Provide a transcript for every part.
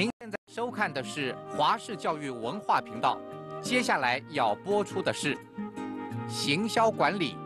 您现在收看的是华视教育文化频道，接下来要播出的是行销管理。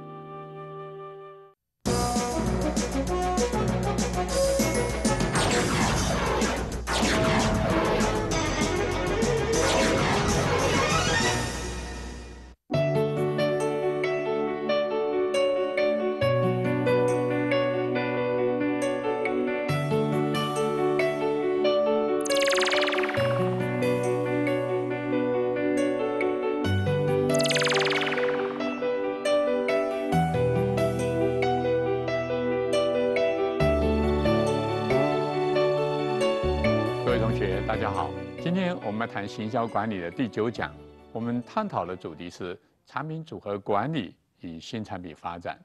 行销管理的第九讲，我们探讨的主题是产品组合管理与新产品发展。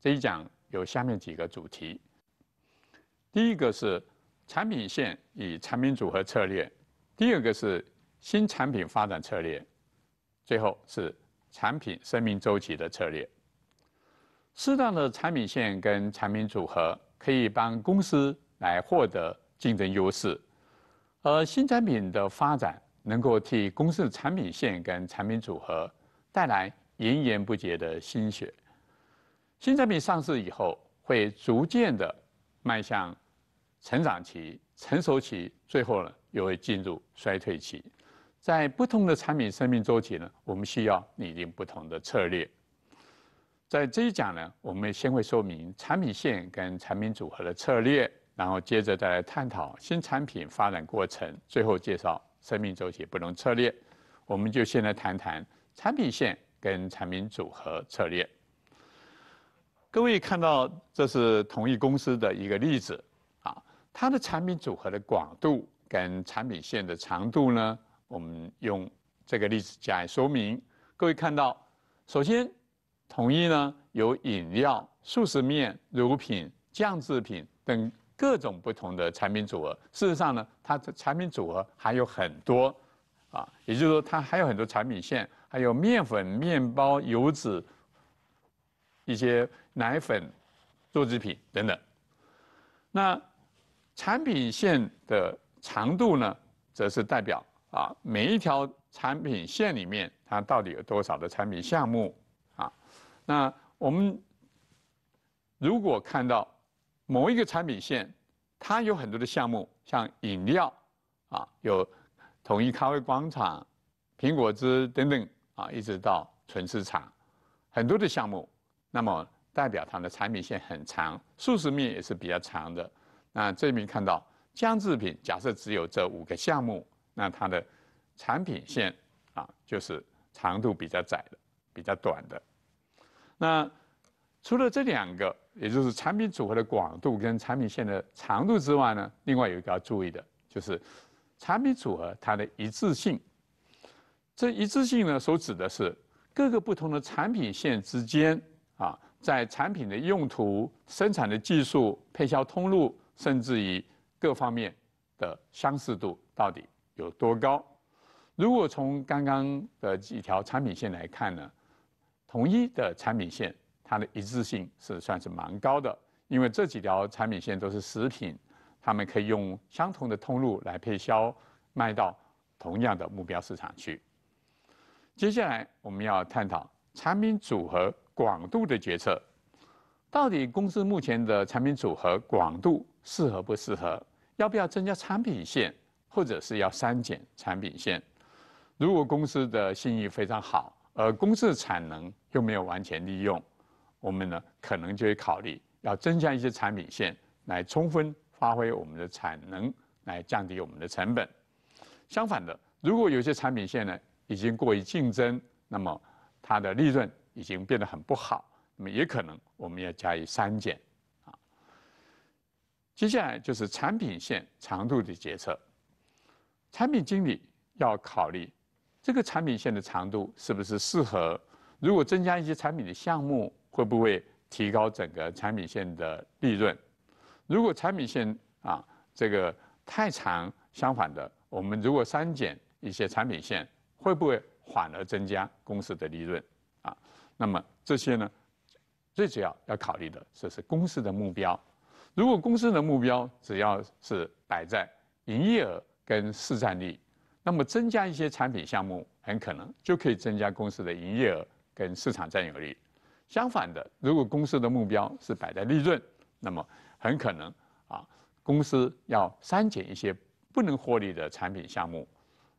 这一讲有下面几个主题：第一个是产品线与产品组合策略；第二个是新产品发展策略；最后是产品生命周期的策略。适当的产品线跟产品组合可以帮公司来获得竞争优势，而新产品的发展。能够替公司的产品线跟产品组合带来源源不绝的心血。新产品上市以后，会逐渐的迈向成长期、成熟期，最后呢，又会进入衰退期。在不同的产品生命周期呢，我们需要拟定不同的策略。在这一讲呢，我们先会说明产品线跟产品组合的策略，然后接着再来探讨新产品发展过程，最后介绍。生命周期不同策略，我们就先来谈谈产品线跟产品组合策略。各位看到，这是同一公司的一个例子，啊，它的产品组合的广度跟产品线的长度呢，我们用这个例子加以说明。各位看到，首先，统一呢有饮料、速食面、乳品、酱制品等。各种不同的产品组合，事实上呢，它的产品组合还有很多，啊，也就是说，它还有很多产品线，还有面粉、面包、油脂，一些奶粉、肉制品等等。那产品线的长度呢，则是代表啊，每一条产品线里面它到底有多少的产品项目啊？那我们如果看到。某一个产品线，它有很多的项目，像饮料啊，有统一咖啡广场、苹果汁等等啊，一直到纯市场，很多的项目。那么代表它的产品线很长，数十米也是比较长的。那这边看到酱制品，假设只有这五个项目，那它的产品线啊，就是长度比较窄的，比较短的。那除了这两个。也就是产品组合的广度跟产品线的长度之外呢，另外有一个要注意的，就是产品组合它的一致性。这一致性呢，所指的是各个不同的产品线之间啊，在产品的用途、生产的技术、配销通路，甚至于各方面的相似度到底有多高。如果从刚刚的几条产品线来看呢，统一的产品线。它的一致性是算是蛮高的，因为这几条产品线都是食品，他们可以用相同的通路来配销，卖到同样的目标市场去。接下来我们要探讨产品组合广度的决策，到底公司目前的产品组合广度适合不适合？要不要增加产品线，或者是要删减产品线？如果公司的信誉非常好，而公司的产能又没有完全利用。我们呢，可能就会考虑要增加一些产品线，来充分发挥我们的产能，来降低我们的成本。相反的，如果有些产品线呢已经过于竞争，那么它的利润已经变得很不好，那么也可能我们要加以删减。啊，接下来就是产品线长度的决策。产品经理要考虑这个产品线的长度是不是适合，如果增加一些产品的项目。会不会提高整个产品线的利润？如果产品线啊这个太长，相反的，我们如果删减一些产品线，会不会反而增加公司的利润？啊，那么这些呢，最主要要考虑的，就是公司的目标。如果公司的目标只要是摆在营业额跟市占率，那么增加一些产品项目，很可能就可以增加公司的营业额跟市场占有率。相反的，如果公司的目标是摆在利润，那么很可能啊，公司要删减一些不能获利的产品项目，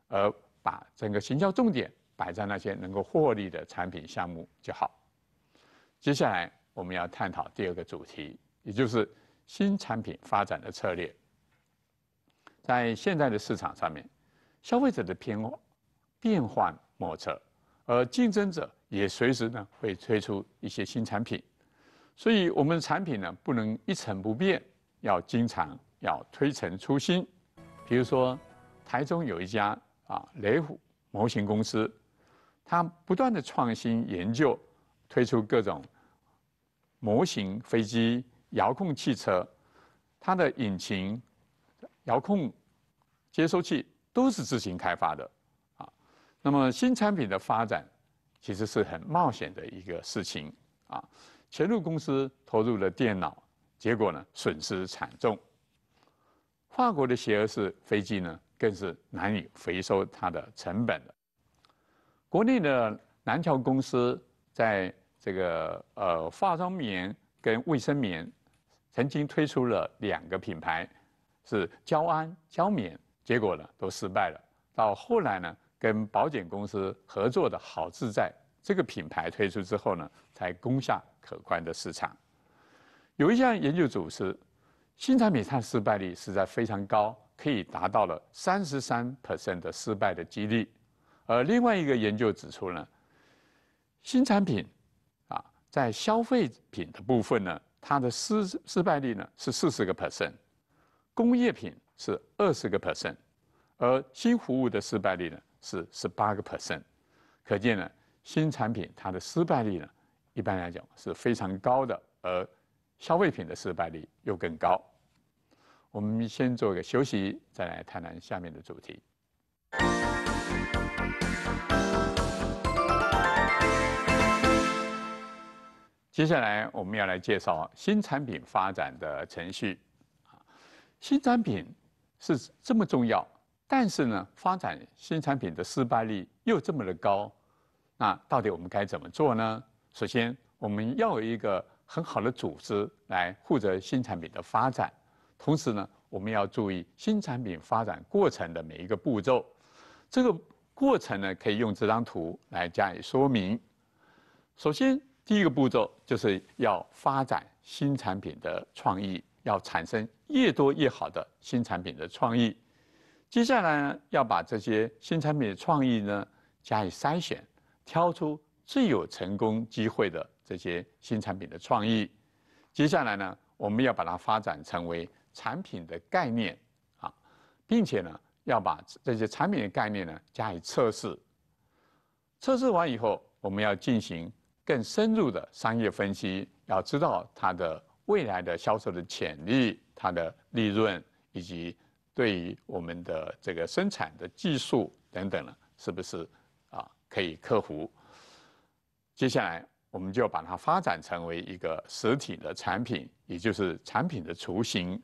而把整个行销重点摆在那些能够获利的产品项目就好。接下来我们要探讨第二个主题，也就是新产品发展的策略。在现在的市场上面，消费者的偏变幻莫测。而竞争者也随时呢会推出一些新产品，所以我们的产品呢不能一成不变，要经常要推陈出新。比如说，台中有一家啊雷虎模型公司，它不断的创新研究，推出各种模型飞机、遥控汽车，它的引擎、遥控接收器都是自行开发的。那么，新产品的发展其实是很冒险的一个事情啊。前路公司投入了电脑，结果呢，损失惨重。法国的协和式飞机呢，更是难以回收它的成本的。国内的南桥公司在这个呃，化妆棉跟卫生棉，曾经推出了两个品牌，是胶氨胶棉，结果呢，都失败了。到后来呢，跟保险公司合作的好自在这个品牌推出之后呢，才攻下可观的市场。有一项研究组织，新产品它失败率实在非常高，可以达到了三十三 percent 的失败的几率。而另外一个研究指出呢，新产品，啊，在消费品的部分呢，它的失失败率呢是四十个 percent，工业品是二十个 percent，而新服务的失败率呢？是十八个 percent，可见呢，新产品它的失败率呢，一般来讲是非常高的，而消费品的失败率又更高。我们先做一个休息，再来谈谈下面的主题。接下来我们要来介绍新产品发展的程序，新产品是这么重要。但是呢，发展新产品的失败率又这么的高，那到底我们该怎么做呢？首先，我们要有一个很好的组织来负责新产品的发展，同时呢，我们要注意新产品发展过程的每一个步骤。这个过程呢，可以用这张图来加以说明。首先，第一个步骤就是要发展新产品的创意，要产生越多越好的新产品的创意。接下来呢，要把这些新产品的创意呢加以筛选，挑出最有成功机会的这些新产品的创意。接下来呢，我们要把它发展成为产品的概念啊，并且呢，要把这些产品的概念呢加以测试。测试完以后，我们要进行更深入的商业分析，要知道它的未来的销售的潜力、它的利润以及。对于我们的这个生产的技术等等呢，是不是啊可以克服？接下来我们就要把它发展成为一个实体的产品，也就是产品的雏形。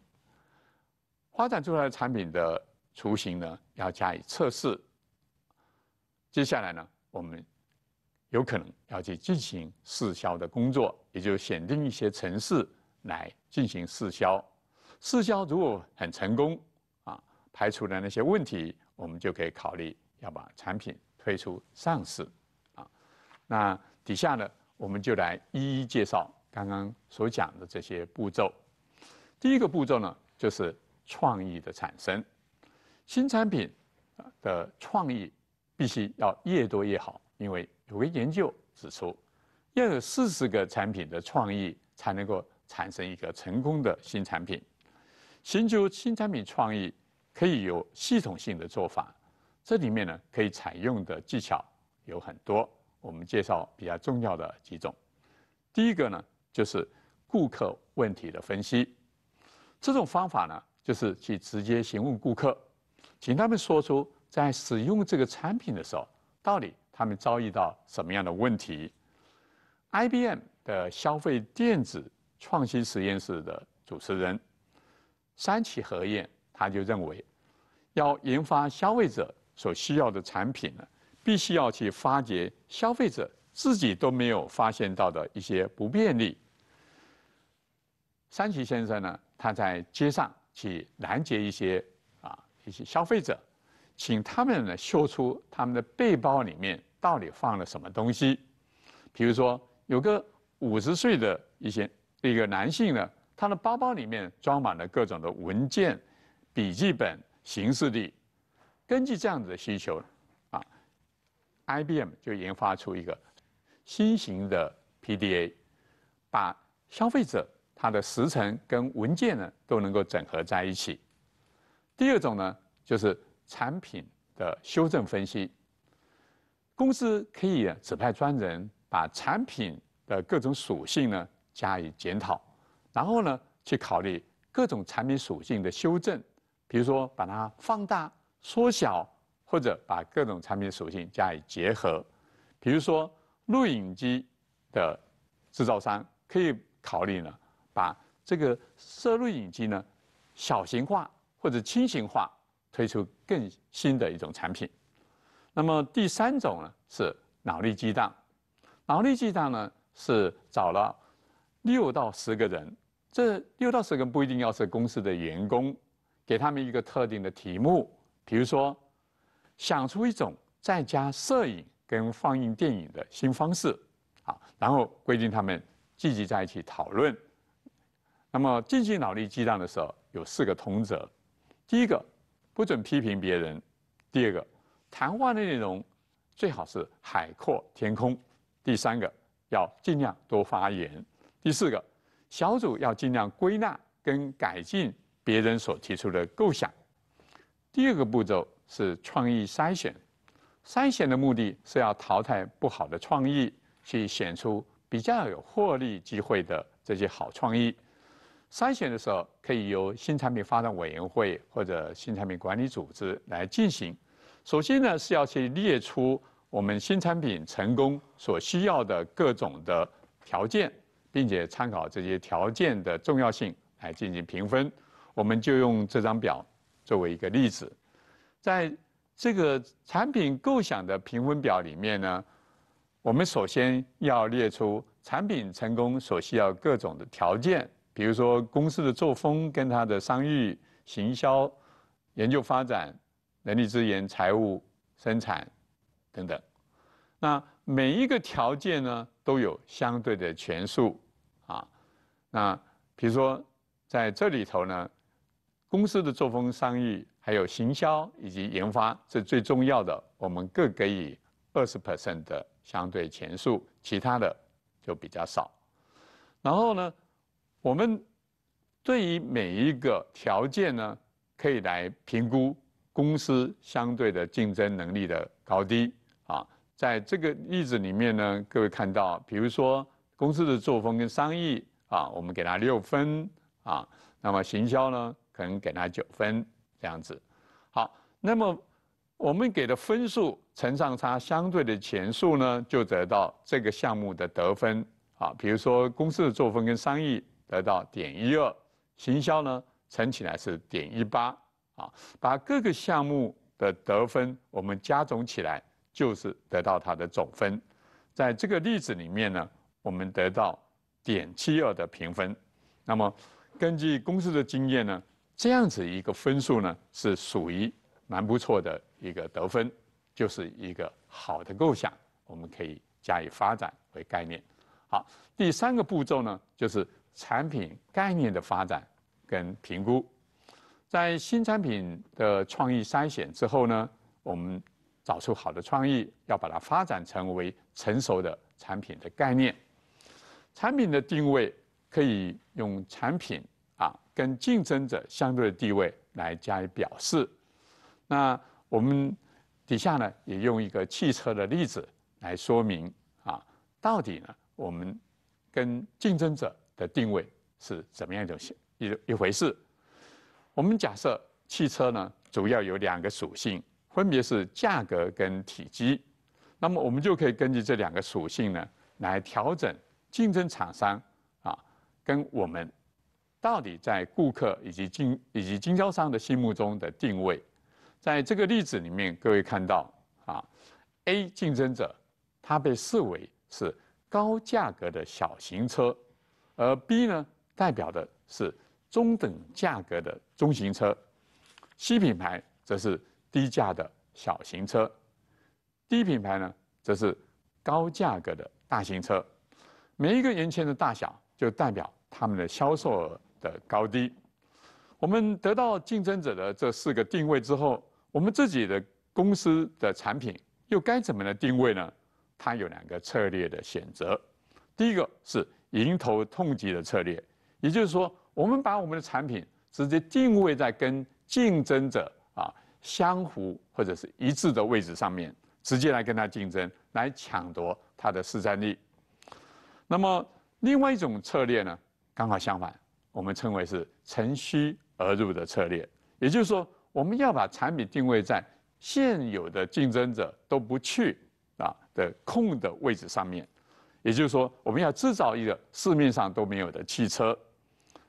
发展出来的产品的雏形呢，要加以测试。接下来呢，我们有可能要去进行试销的工作，也就选定一些城市来进行试销。试销如果很成功，排除了那些问题，我们就可以考虑要把产品推出上市，啊，那底下呢，我们就来一一介绍刚刚所讲的这些步骤。第一个步骤呢，就是创意的产生。新产品，的创意必须要越多越好，因为有个研究指出，要有四十个产品的创意才能够产生一个成功的新产品。寻求新产品创意。可以有系统性的做法，这里面呢可以采用的技巧有很多。我们介绍比较重要的几种。第一个呢就是顾客问题的分析，这种方法呢就是去直接询问顾客，请他们说出在使用这个产品的时候，到底他们遭遇到什么样的问题。IBM 的消费电子创新实验室的主持人山崎和彦。他就认为，要研发消费者所需要的产品呢，必须要去发掘消费者自己都没有发现到的一些不便利。三奇先生呢，他在街上去拦截一些啊一些消费者，请他们呢说出他们的背包里面到底放了什么东西。比如说，有个五十岁的一些一个男性呢，他的包包里面装满了各种的文件。笔记本形式的，根据这样子的需求，啊，IBM 就研发出一个新型的 PDA，把消费者他的时程跟文件呢都能够整合在一起。第二种呢，就是产品的修正分析。公司可以指派专人把产品的各种属性呢加以检讨，然后呢去考虑各种产品属性的修正。比如说，把它放大、缩小，或者把各种产品属性加以结合。比如说，录影机的制造商可以考虑呢，把这个摄录影机呢小型化或者轻型化，推出更新的一种产品。那么第三种呢是脑力激荡。脑力激荡呢是找了六到十个人，这六到十个人不一定要是公司的员工。给他们一个特定的题目，比如说，想出一种在家摄影跟放映电影的新方式，啊，然后规定他们聚集在一起讨论。那么进行脑力激荡的时候有四个通则：第一个，不准批评别人；第二个，谈话的内容最好是海阔天空；第三个，要尽量多发言；第四个，小组要尽量归纳跟改进。别人所提出的构想，第二个步骤是创意筛选。筛选的目的是要淘汰不好的创意，去选出比较有获利机会的这些好创意。筛选的时候可以由新产品发展委员会或者新产品管理组织来进行。首先呢是要去列出我们新产品成功所需要的各种的条件，并且参考这些条件的重要性来进行评分。我们就用这张表作为一个例子，在这个产品构想的评分表里面呢，我们首先要列出产品成功所需要各种的条件，比如说公司的作风、跟它的商誉、行销、研究发展、人力资源、财务、生产等等。那每一个条件呢，都有相对的权数啊。那比如说在这里头呢。公司的作风、商誉、还有行销以及研发是最重要的，我们各给予二十 percent 的相对钱数，其他的就比较少。然后呢，我们对于每一个条件呢，可以来评估公司相对的竞争能力的高低啊。在这个例子里面呢，各位看到，比如说公司的作风跟商誉啊，我们给它六分啊，那么行销呢？可能给他九分这样子，好，那么我们给的分数乘上它相对的钱数呢，就得到这个项目的得分啊。比如说公司的作风跟商誉得到点一二，行销呢乘起来是点一八啊。把各个项目的得分我们加总起来，就是得到它的总分。在这个例子里面呢，我们得到点七二的评分。那么根据公司的经验呢？这样子一个分数呢，是属于蛮不错的一个得分，就是一个好的构想，我们可以加以发展为概念。好，第三个步骤呢，就是产品概念的发展跟评估。在新产品的创意筛选之后呢，我们找出好的创意，要把它发展成为成熟的产品的概念。产品的定位可以用产品。跟竞争者相对的地位来加以表示。那我们底下呢，也用一个汽车的例子来说明啊，到底呢我们跟竞争者的定位是怎么样一种一一回事。我们假设汽车呢主要有两个属性，分别是价格跟体积。那么我们就可以根据这两个属性呢来调整竞争厂商啊跟我们。到底在顾客以及经以及经销商的心目中的定位，在这个例子里面，各位看到啊，A 竞争者，他被视为是高价格的小型车，而 B 呢代表的是中等价格的中型车，C 品牌则是低价的小型车，D 品牌呢则是高价格的大型车，每一个圆圈的大小就代表他们的销售额。的高低，我们得到竞争者的这四个定位之后，我们自己的公司的产品又该怎么来定位呢？它有两个策略的选择，第一个是迎头痛击的策略，也就是说，我们把我们的产品直接定位在跟竞争者啊相符或者是一致的位置上面，直接来跟他竞争，来抢夺他的市占率。那么，另外一种策略呢，刚好相反。我们称为是乘虚而入的策略，也就是说，我们要把产品定位在现有的竞争者都不去啊的空的位置上面。也就是说，我们要制造一个市面上都没有的汽车，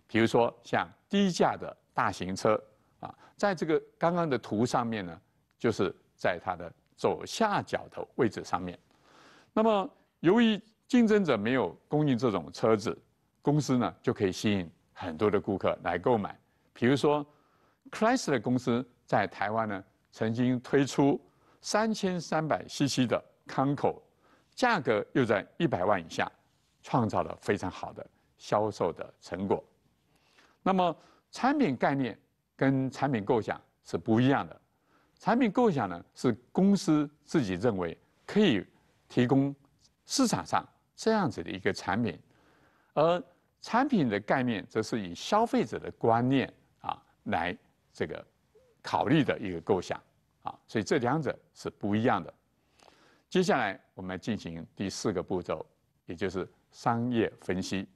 比如说像低价的大型车啊，在这个刚刚的图上面呢，就是在它的左下角的位置上面。那么，由于竞争者没有供应这种车子，公司呢就可以吸引。很多的顾客来购买，比如说，克莱斯勒公司在台湾呢，曾经推出三千三百 CC 的康口，价格又在一百万以下，创造了非常好的销售的成果。那么，产品概念跟产品构想是不一样的，产品构想呢是公司自己认为可以提供市场上这样子的一个产品，而。产品的概念则是以消费者的观念啊来这个考虑的一个构想啊，所以这两者是不一样的。接下来我们来进行第四个步骤，也就是商业分析。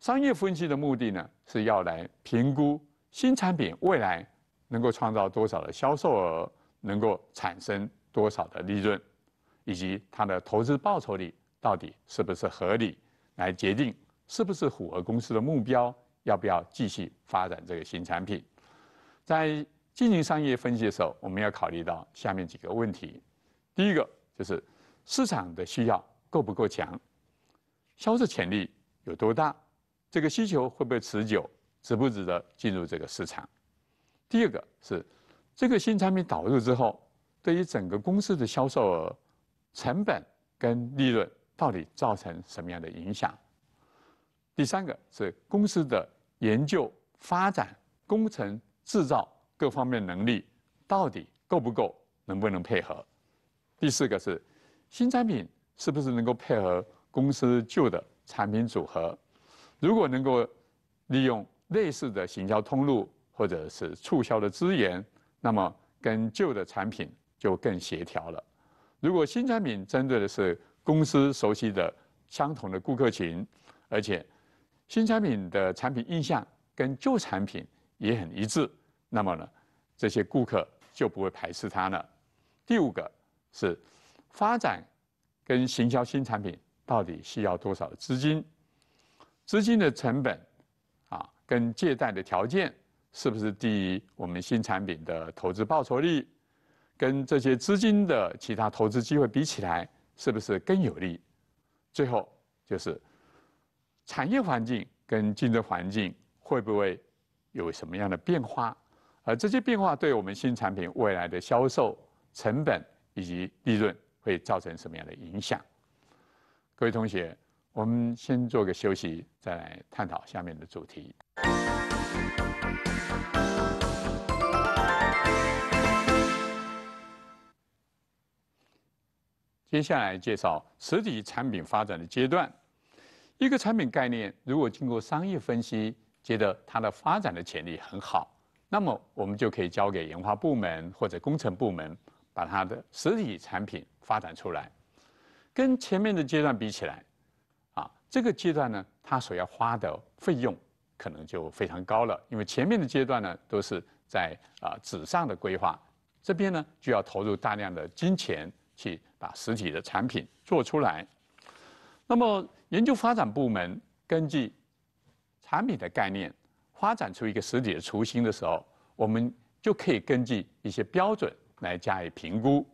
商业分析的目的呢，是要来评估新产品未来能够创造多少的销售额，能够产生多少的利润，以及它的投资报酬率到底是不是合理，来决定。是不是符合公司的目标？要不要继续发展这个新产品？在进行商业分析的时候，我们要考虑到下面几个问题：第一个就是市场的需要够不够强，销售潜力有多大，这个需求会不会持久，值不值得进入这个市场？第二个是这个新产品导入之后，对于整个公司的销售额、成本跟利润到底造成什么样的影响？第三个是公司的研究、发展、工程、制造各方面能力到底够不够，能不能配合？第四个是新产品是不是能够配合公司旧的产品组合？如果能够利用类似的行销通路或者是促销的资源，那么跟旧的产品就更协调了。如果新产品针对的是公司熟悉的相同的顾客群，而且新产品的产品印象跟旧产品也很一致，那么呢，这些顾客就不会排斥它了。第五个是，发展跟行销新产品到底需要多少资金，资金的成本，啊，跟借贷的条件是不是低于我们新产品的投资报酬率，跟这些资金的其他投资机会比起来是不是更有利？最后就是。产业环境跟竞争环境会不会有什么样的变化？而这些变化对我们新产品未来的销售、成本以及利润会造成什么样的影响？各位同学，我们先做个休息，再来探讨下面的主题。接下来介绍实体产品发展的阶段。一个产品概念，如果经过商业分析，觉得它的发展的潜力很好，那么我们就可以交给研发部门或者工程部门，把它的实体产品发展出来。跟前面的阶段比起来，啊，这个阶段呢，它所要花的费用可能就非常高了，因为前面的阶段呢都是在啊纸上的规划，这边呢就要投入大量的金钱去把实体的产品做出来。那么，研究发展部门根据产品的概念发展出一个实体的雏形的时候，我们就可以根据一些标准来加以评估。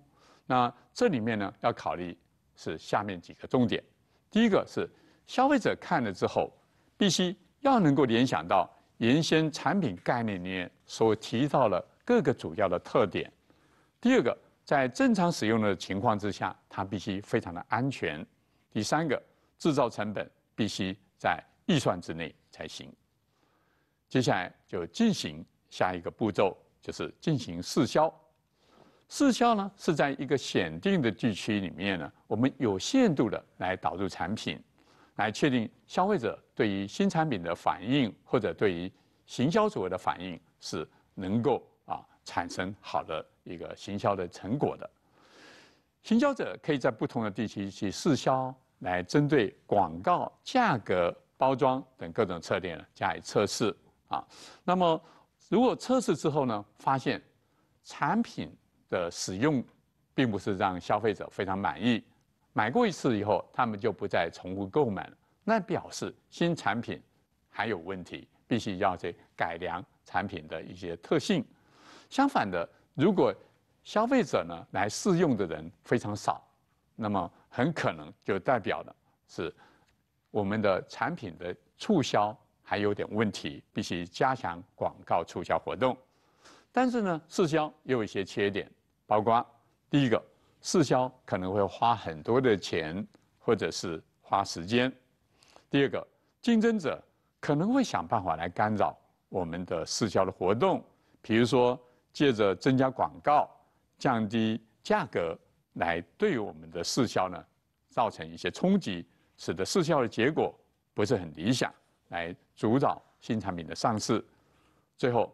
那这里面呢，要考虑是下面几个重点：第一个是消费者看了之后，必须要能够联想到原先产品概念里面所提到的各个主要的特点；第二个，在正常使用的情况之下，它必须非常的安全。第三个，制造成本必须在预算之内才行。接下来就进行下一个步骤，就是进行试销。试销呢是在一个选定的地区里面呢，我们有限度的来导入产品，来确定消费者对于新产品的反应，或者对于行销所谓的反应是能够啊产生好的一个行销的成果的。行销者可以在不同的地区去试销。来针对广告、价格、包装等各种略呢加以测试啊。那么，如果测试之后呢，发现产品的使用并不是让消费者非常满意，买过一次以后，他们就不再重复购买了，那表示新产品还有问题，必须要在改良产品的一些特性。相反的，如果消费者呢来试用的人非常少。那么很可能就代表的是我们的产品的促销还有点问题，必须加强广告促销活动。但是呢，试销也有一些缺点，包括第一个，试销可能会花很多的钱或者是花时间；第二个，竞争者可能会想办法来干扰我们的试销的活动，比如说借着增加广告、降低价格。来对我们的试销呢，造成一些冲击，使得试销的结果不是很理想，来阻导新产品的上市。最后，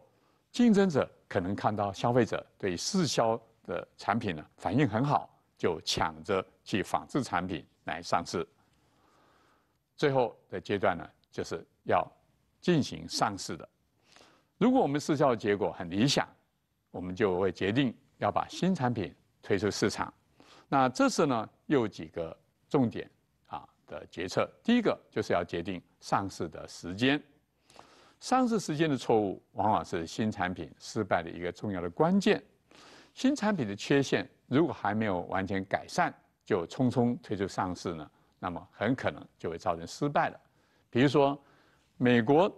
竞争者可能看到消费者对试销的产品呢反应很好，就抢着去仿制产品来上市。最后的阶段呢，就是要进行上市的。如果我们试销的结果很理想，我们就会决定要把新产品推出市场。那这次呢，有几个重点啊的决策。第一个就是要决定上市的时间。上市时间的错误，往往是新产品失败的一个重要的关键。新产品的缺陷如果还没有完全改善，就匆匆推出上市呢，那么很可能就会造成失败了。比如说，美国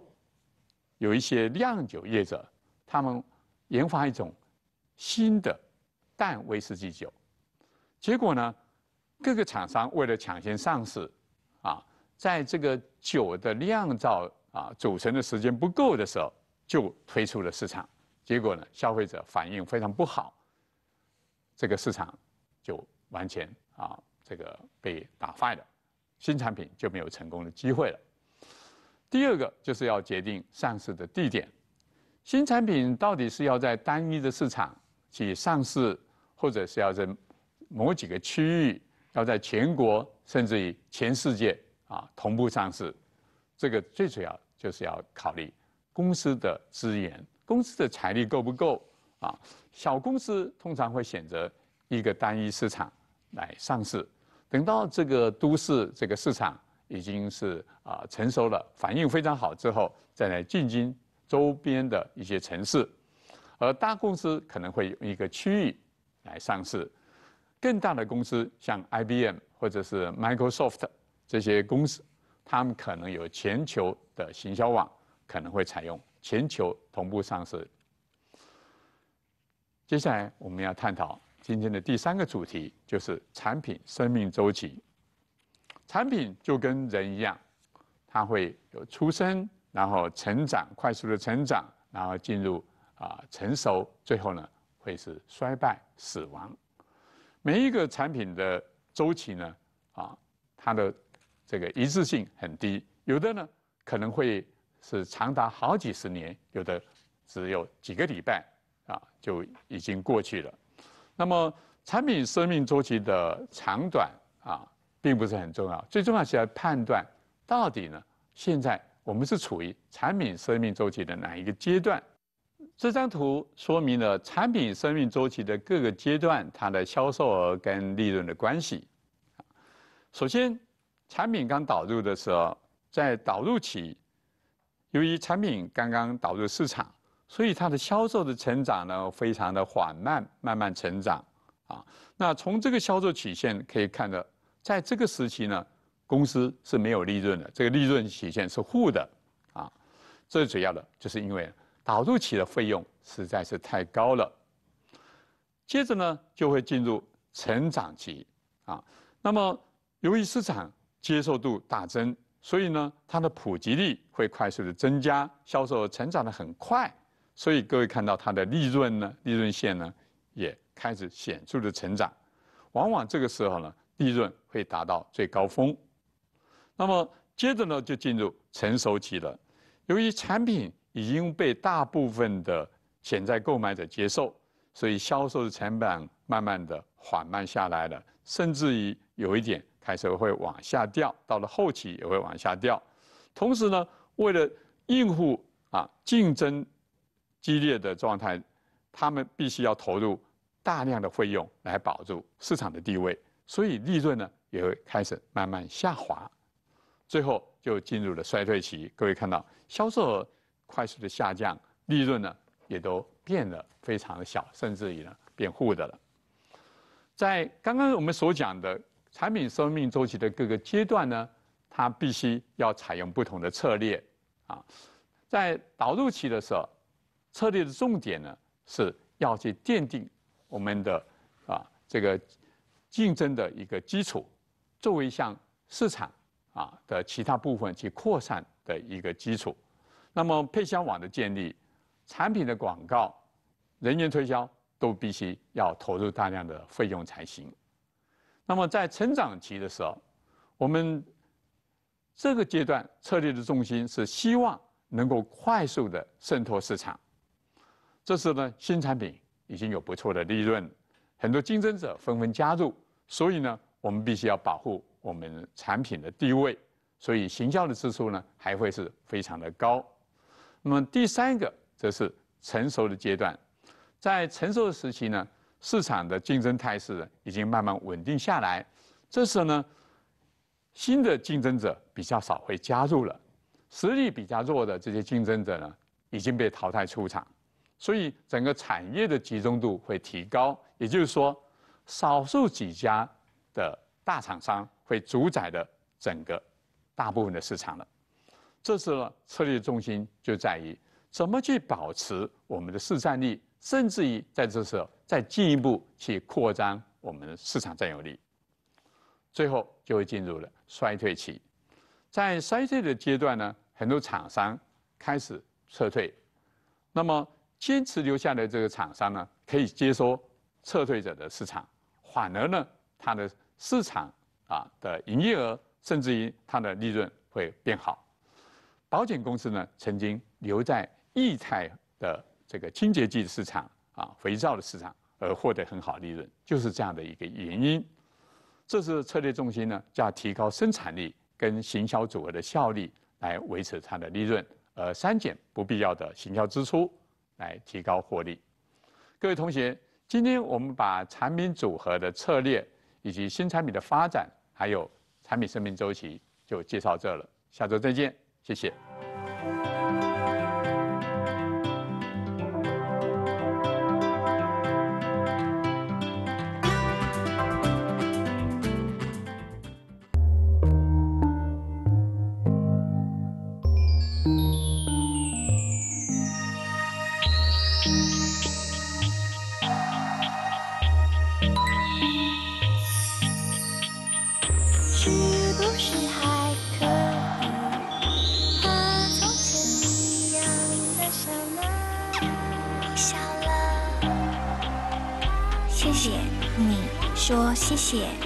有一些酿酒业者，他们研发一种新的淡威士忌酒。结果呢，各个厂商为了抢先上市，啊，在这个酒的酿造啊组成的时间不够的时候，就推出了市场。结果呢，消费者反应非常不好，这个市场就完全啊这个被打坏了，新产品就没有成功的机会了。第二个就是要决定上市的地点，新产品到底是要在单一的市场去上市，或者是要在某几个区域要在全国甚至于全世界啊同步上市，这个最主要就是要考虑公司的资源、公司的财力够不够啊。小公司通常会选择一个单一市场来上市，等到这个都市这个市场已经是啊成熟了、反应非常好之后，再来进军周边的一些城市，而大公司可能会用一个区域来上市。更大的公司，像 IBM 或者是 Microsoft 这些公司，他们可能有全球的行销网，可能会采用全球同步上市。接下来我们要探讨今天的第三个主题，就是产品生命周期。产品就跟人一样，它会有出生，然后成长，快速的成长，然后进入啊成熟，最后呢会是衰败、死亡。每一个产品的周期呢，啊，它的这个一致性很低，有的呢可能会是长达好几十年，有的只有几个礼拜啊，就已经过去了。那么产品生命周期的长短啊，并不是很重要，最重要是要判断到底呢，现在我们是处于产品生命周期的哪一个阶段。这张图说明了产品生命周期的各个阶段，它的销售额跟利润的关系。首先，产品刚导入的时候，在导入期，由于产品刚刚导入市场，所以它的销售的成长呢非常的缓慢，慢慢成长。啊，那从这个销售曲线可以看到，在这个时期呢，公司是没有利润的，这个利润曲线是负的。啊，最主要的就是因为。导入期的费用实在是太高了。接着呢，就会进入成长期啊。那么，由于市场接受度大增，所以呢，它的普及率会快速的增加，销售成长的很快。所以各位看到它的利润呢，利润线呢也开始显著的成长。往往这个时候呢，利润会达到最高峰。那么接着呢，就进入成熟期了。由于产品已经被大部分的潜在购买者接受，所以销售的成本慢慢的缓慢下来了，甚至于有一点开始会往下掉，到了后期也会往下掉。同时呢，为了应付啊竞争激烈的状态，他们必须要投入大量的费用来保住市场的地位，所以利润呢也会开始慢慢下滑，最后就进入了衰退期。各位看到销售额。快速的下降，利润呢也都变得非常的小，甚至于呢变负的了。在刚刚我们所讲的产品生命周期的各个阶段呢，它必须要采用不同的策略啊。在导入期的时候，策略的重点呢是要去奠定我们的啊这个竞争的一个基础，作为向市场啊的其他部分去扩散的一个基础。那么，配销网的建立、产品的广告、人员推销都必须要投入大量的费用才行。那么，在成长期的时候，我们这个阶段策略的重心是希望能够快速的渗透市场。这时呢，新产品已经有不错的利润，很多竞争者纷纷加入，所以呢，我们必须要保护我们产品的地位，所以行销的支出呢，还会是非常的高。那么第三个则是成熟的阶段，在成熟的时期呢，市场的竞争态势已经慢慢稳定下来，这时候呢，新的竞争者比较少会加入了，实力比较弱的这些竞争者呢已经被淘汰出场，所以整个产业的集中度会提高，也就是说，少数几家的大厂商会主宰了整个大部分的市场了。这时候呢，策略重心就在于怎么去保持我们的市占率，甚至于在这时候再进一步去扩张我们的市场占有率。最后就会进入了衰退期，在衰退的阶段呢，很多厂商开始撤退，那么坚持留下来的这个厂商呢，可以接收撤退者的市场，反而呢，它的市场啊的营业额，甚至于它的利润会变好。保险公司呢，曾经留在液态的这个清洁剂市场啊，肥皂的市场，而获得很好利润，就是这样的一个原因。这是策略重心呢，叫提高生产力跟行销组合的效率，来维持它的利润，而删减不必要的行销支出，来提高获利。各位同学，今天我们把产品组合的策略以及新产品的发展，还有产品生命周期就介绍这了。下周再见，谢谢。谢谢。